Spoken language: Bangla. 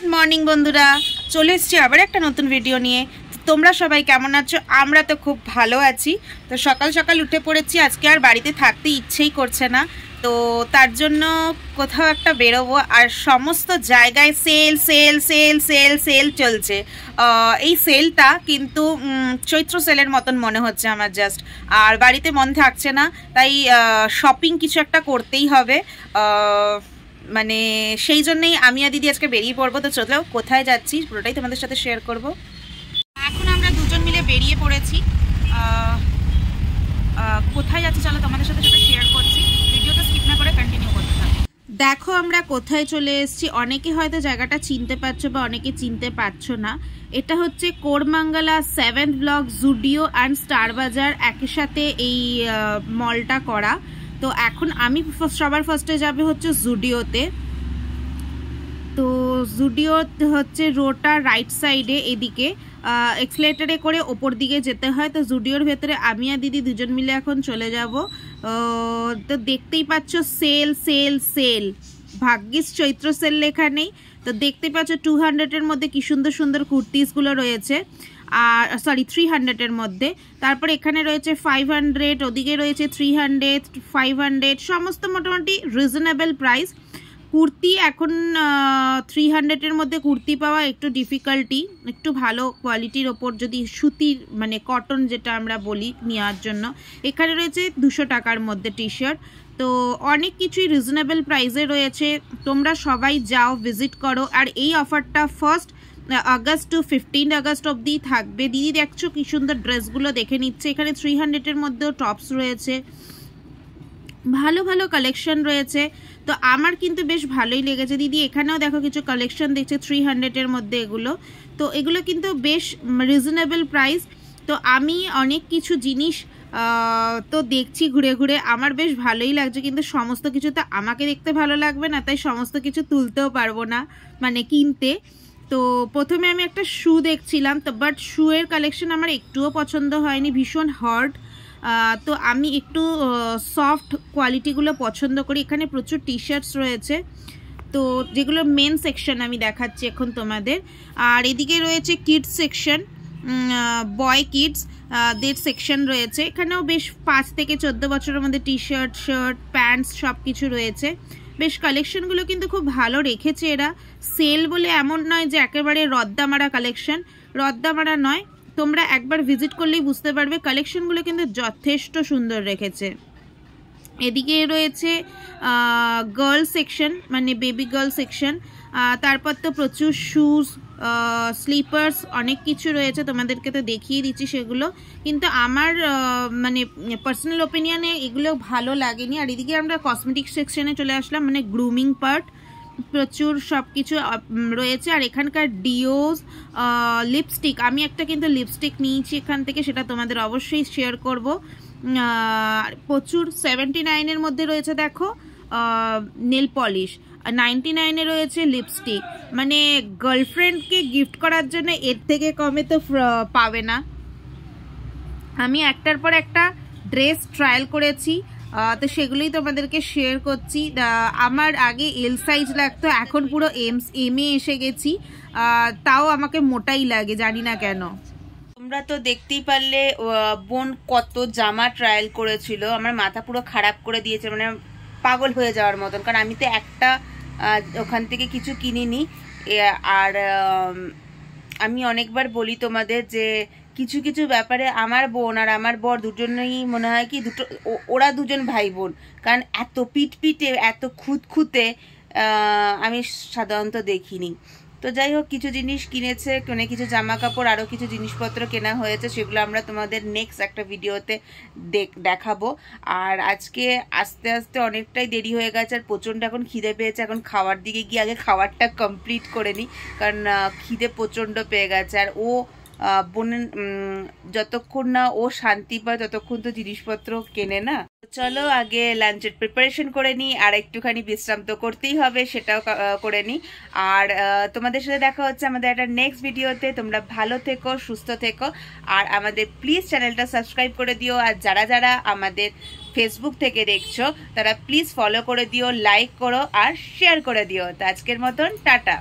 গুড মর্নিং বন্ধুরা চলে এসছি আবার একটা নতুন ভিডিও নিয়ে তোমরা সবাই কেমন আছো আমরা তো খুব ভালো আছি তো সকাল সকাল উঠে পড়েছি আজকে আর বাড়িতে থাকতে ইচ্ছেই করছে না তো তার জন্য কোথাও একটা বেরোবো আর সমস্ত জায়গায় sale sale sale sale sale চলছে এই সেলটা কিন্তু চৈত্র সেলের মতন মনে হচ্ছে আমার জাস্ট আর বাড়িতে মন থাকছে না তাই শপিং কিছু একটা করতেই হবে মানে সেই জন্যই আমি আর দিদি আজকে বেরিয়ে পড়বো তো চলো কোথায় যাচ্ছি পুরোটাই তোমাদের সাথে শেয়ার করব এখন আমরা দুজন মিলে বেরিয়ে পড়েছি কোথায় যাচ্ছি চলো তোমাদের সাথে সেটা শেয়ার করছি ভিডিওটা স্কিপ না করে কন্টিনিউ করতে দেখো আমরা কোথায় চলে এসেছি অনেকে হয়তো জায়গাটা চিনতে পারছো বা অনেকে চিনতে পারছো না এটা হচ্ছে Koramangala seventh block Zudio and Star Bazaar একই সাথে এই মলটা করা তো এখন আমি সবার ফার্স্টে যাবে হচ্ছে জুডিওতে তো জুডিও হচ্ছে রোটা রাইট সাইডে এদিকে এক্সলেটারে করে ওপর দিকে যেতে হয় তো জুডিওর ভেতরে আমি আর দিদি দুজন মিলে এখন চলে যাব তো দেখতেই পাচ্ছ সেল সেল সেল ভাগ্যিস চৈত্র সেল লেখা নেই তো দেখতে পাচ্ছ টু হান্ড্রেডের মধ্যে কি সুন্দর সুন্দর কুর্তিসগুলো রয়েছে আর সরি থ্রি হান্ড্রেডের মধ্যে তারপর এখানে রয়েছে ফাইভ হান্ড্রেড ওদিকে রয়েছে থ্রি হান্ড্রেড ফাইভ হান্ড্রেড সমস্ত মোটামুটি রিজনেবল প্রাইস কুর্তি এখন থ্রি হান্ড্রেডের মধ্যে কুর্তি পাওয়া একটু ডিফিকাল্টি একটু ভালো কোয়ালিটির ওপর যদি সুতির মানে কটন যেটা আমরা বলি নেওয়ার জন্য এখানে রয়েছে দুশো টাকার মধ্যে টি শার্ট তো অনেক কিছুই রিজনেবল প্রাইসে রয়েছে তোমরা সবাই যাও ভিজিট করো আর এই অফারটা first August to fifteen August অবধি থাকবে দিদি দেখছো কি সুন্দর ড্রেসগুলো দেখে নিচ্ছে এখানে থ্রি হান্ড্রেডের মধ্যেও টপস রয়েছে ভালো ভালো কালেকশন রয়েছে তো আমার কিন্তু বেশ ভালোই লেগেছে দিদি এখানেও দেখো কিছু কালেকশন দেখছে থ্রি হান্ড্রেডের মধ্যে এগুলো তো এগুলো কিন্তু বেশ রিজনেবল প্রাইস তো আমি অনেক কিছু জিনিস তো দেখছি ঘুরে ঘুরে আমার বেশ ভালোই লাগছে কিন্তু সমস্ত কিছু তো আমাকে দেখতে ভালো লাগবে না তাই সমস্ত কিছু তুলতেও পারবো না মানে কিনতে তো প্রথমে আমি একটা শু দেখছিলাম তো বাট শুয়ের কালেকশন আমার একটুও পছন্দ হয়নি ভীষণ হার্ড তো আমি একটু সফট কোয়ালিটিগুলো পছন্দ করি এখানে প্রচুর টি শার্টস রয়েছে তো যেগুলো মেন সেকশন আমি দেখাচ্ছি এখন তোমাদের আর এদিকে রয়েছে কিডস সেকশন বয় কিডস দের সেকশন রয়েছে এখানেও বেশ পাঁচ থেকে চোদ্দো বছরের মধ্যে টি শার্ট শার্ট প্যান্টস সব কিছু রয়েছে বেশ কালেকশনগুলো কিন্তু খুব ভালো রেখেছে এরা সেল বলে এমন নয় যে একেবারে রদ্দামারা কালেকশন রদ্দামারা নয় তোমরা একবার ভিজিট করলেই বুঝতে পারবে কালেকশনগুলো কিন্তু যথেষ্ট সুন্দর রেখেছে এদিকে রয়েছে গার্ল সেকশন মানে বেবি গার্ল সেকশন তারপর তো প্রচুর শুজ স্লিপার্স অনেক কিছু রয়েছে তোমাদেরকে তো দেখিয়ে দিচ্ছি সেগুলো কিন্তু আমার মানে পার্সোনাল ওপিনিয়নে এগুলো ভালো লাগেনি আর এদিকে আমরা কসমেটিক সেকশনে চলে আসলাম মানে গ্রুমিং পার্ট প্রচুর সব কিছু রয়েছে আর এখানকার ডিওস লিপস্টিক আমি একটা কিন্তু লিপস্টিক নিয়েছি এখান থেকে সেটা তোমাদের অবশ্যই শেয়ার করব প্রচুর সেভেন্টি নাইনের মধ্যে রয়েছে দেখো নেল পলিশ নাইনটি নাইনে রয়েছে লিপস্টিক মানে গার্লফ্রেন্ডকে গিফট করার জন্য এর থেকে কমে তো পাবে না আমি একটার পর একটা ড্রেস ট্রায়াল করেছি তো সেগুলোই তোমাদেরকে শেয়ার করছি আমার আগে এল সাইজ লাগতো এখন পুরো এমস এম এ এসে গেছি তাও আমাকে মোটাই লাগে জানি না কেন তোমরা তো দেখতেই পারলে বোন কত জামা ট্রায়াল করেছিল আমার মাথা পুরো খারাপ করে দিয়েছে মানে পাগল হয়ে যাওয়ার মতন কারণ আমি তো একটা ওখান থেকে কিছু কিনিনি আর আমি অনেকবার বলি তোমাদের যে কিছু কিছু ব্যাপারে আমার বোন আর আমার বর দুজনেই মনে হয় কি দুটো ওরা দুজন ভাই বোন কারণ এত পিটপিটে এত খুঁতখুঁতে আমি সাধারণত দেখিনি তো যাই হোক কিছু জিনিস কিনেছে মানে কিছু জামা কাপড় আরও কিছু জিনিসপত্র কেনা হয়েছে সেগুলো আমরা তোমাদের নেক্সট একটা ভিডিওতে দেখাবো আর আজকে আস্তে আস্তে অনেকটাই দেরি হয়ে গেছে আর প্রচণ্ড এখন খিদে পেয়েছে এখন খাওয়ার দিকে গিয়ে আগে খাওয়ারটা কমপ্লিট করে নিই কারণ খিদে প্রচণ্ড পেয়ে গেছে আর ও বোন যতক্ষণ না ও শান্তি পায় ততক্ষণ তো জিনিসপত্র কেনে না চলো আগে লাঞ্চের প্রিপারেশন করে নিই আর একটুখানি বিশ্রাম তো করতেই হবে সেটাও করে নিই আর তোমাদের সাথে দেখা হচ্ছে আমাদের একটা নেক্সট ভিডিওতে তোমরা ভালো থেকো সুস্থ থেকো আর আমাদের প্লিজ চ্যানেলটা সাবস্ক্রাইব করে দিও আর যারা যারা আমাদের ফেসবুক থেকে দেখছো তারা প্লিজ ফলো করে দিও লাইক করো আর শেয়ার করে দিও তো আজকের মতন টাটা